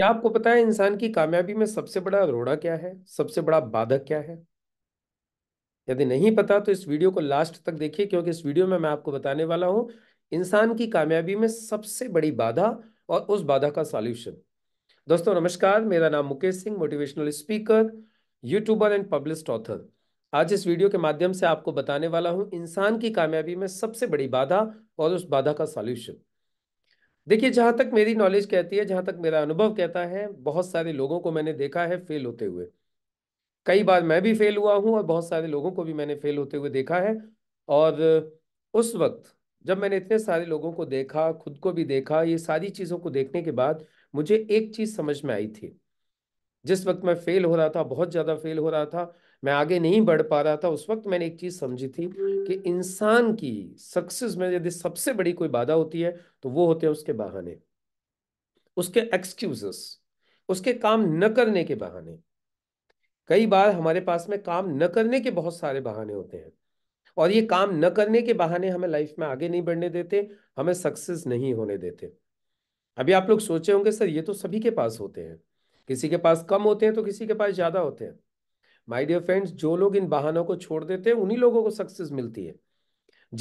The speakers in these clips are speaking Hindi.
क्या आपको पता है इंसान की कामयाबी में सबसे बड़ा रोड़ा क्या है सबसे बड़ा बाधक क्या है यदि नहीं पता तो इस वीडियो को लास्ट तक देखिए क्योंकि इस वीडियो में मैं आपको बताने वाला हूं इंसान की कामयाबी में सबसे बड़ी बाधा और उस बाधा का सॉल्यूशन दोस्तों नमस्कार मेरा नाम Mukesh Singh motivational speaker YouTuber and publicist author आज इस वीडियो के माध्यम से आपको बताने वाला हूं इंसान की कामयाबी में सबसे बड़ी बाधा और उस बाधा का सॉल्यूशन देखिए जहां तक मेरी नॉलेज कहती है जहां तक मेरा अनुभव कहता है बहुत सारे लोगों को मैंने देखा है फेल होते हुए कई बार मैं भी फेल हुआ हूँ और बहुत सारे लोगों को भी मैंने फेल होते हुए देखा है और उस वक्त जब मैंने इतने सारे लोगों को देखा खुद को भी देखा ये सारी चीज़ों को देखने के बाद मुझे एक चीज़ समझ में आई थी जिस वक्त मैं फेल हो रहा था बहुत ज़्यादा फेल हो रहा था मैं आगे नहीं बढ़ पा रहा था उस वक्त मैंने एक चीज़ समझी थी कि हम्म। इंसान की सक्सेस में यदि सबसे बड़ी कोई बाधा होती है तो वो होते हैं उसके बहाने उसके एक्सक्यूजेस उसके काम न करने के बहाने कई बार हमारे पास में काम न करने के बहुत सारे बहाने होते हैं और ये काम न करने के बहाने हमें लाइफ में आगे नहीं बढ़ने देते हमें सक्सेस नहीं होने देते अभी आप लोग सोचे होंगे सर ये तो सभी के पास होते हैं किसी के पास कम होते हैं तो किसी के पास ज़्यादा होते हैं माय डियर फ्रेंड्स जो लोग इन बहानों को छोड़ देते हैं उन्हीं लोगों को सक्सेस मिलती है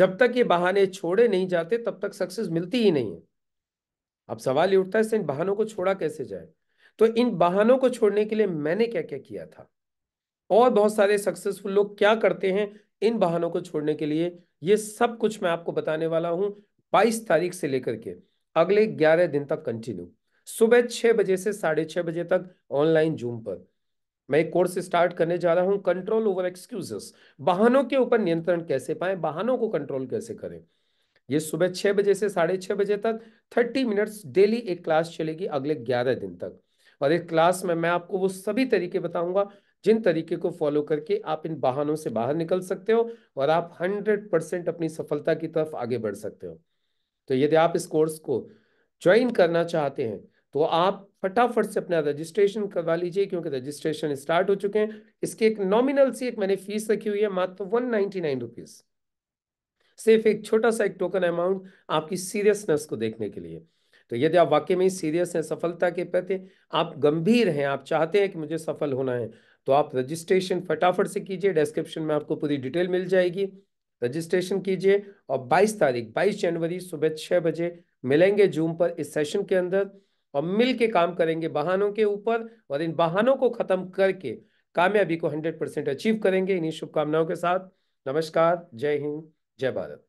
जब तक ये बहाने छोड़े नहीं जाते तब तक सक्सेस मिलती ही नहीं है अब सवाल ये उठता है इन बहानों को छोड़ा कैसे जाए तो इन बहानों को छोड़ने के लिए मैंने क्या क्या किया था और बहुत सारे सक्सेसफुल लोग क्या करते हैं इन बहानों को छोड़ने के लिए ये सब कुछ मैं आपको बताने वाला हूं 22 तारीख से लेकर के अगले 11 दिन तक कंटिन्यू सुबह छह बजे से साढ़े छह बजे तक ऑनलाइन जूम पर मैं एक कोर्स स्टार्ट करने जा रहा हूं कंट्रोल ओवर एक्सक्यूजेस वाहनों के ऊपर नियंत्रण कैसे पाए वाहनों को कंट्रोल कैसे करें ये सुबह छह बजे से साढ़े छह बजे तक थर्टी मिनट्स डेली एक क्लास चलेगी अगले ग्यारह दिन तक और एक क्लास में मैं आपको वो सभी तरीके बताऊंगा जिन तरीके को फॉलो करके आप इन वाहनों से बाहर निकल सकते हो और आप हंड्रेड परसेंट अपनी सफलता की तरफ आगे बढ़ सकते हो तो यदि आप इस कोर्स को ज्वाइन करना चाहते हैं तो आप फटाफट से अपना रजिस्ट्रेशन करवा लीजिए क्योंकि रजिस्ट्रेशन स्टार्ट हो चुके हैं इसकी एक नॉमिनल सी एक मैंने फीस रखी हुई है मात्र वन नाइनटी नाइन रुपीज़ सिर्फ एक छोटा सा एक टोकन अमाउंट आपकी सीरियसनेस को देखने के लिए तो यदि आप वाकई में सीरियस हैं सफलता के प्रति आप गंभीर हैं आप चाहते हैं कि मुझे सफल होना है तो आप रजिस्ट्रेशन फटाफट से कीजिए डिस्क्रिप्शन में आपको पूरी डिटेल मिल जाएगी रजिस्ट्रेशन कीजिए और 22 तारीख 22 जनवरी सुबह छः बजे मिलेंगे जूम पर इस सेशन के अंदर और मिल के काम करेंगे बहानों के ऊपर और इन बहानों को खत्म करके कामयाबी को हंड्रेड परसेंट अचीव करेंगे इन्हीं शुभकामनाओं के साथ नमस्कार जय हिंद जय भारत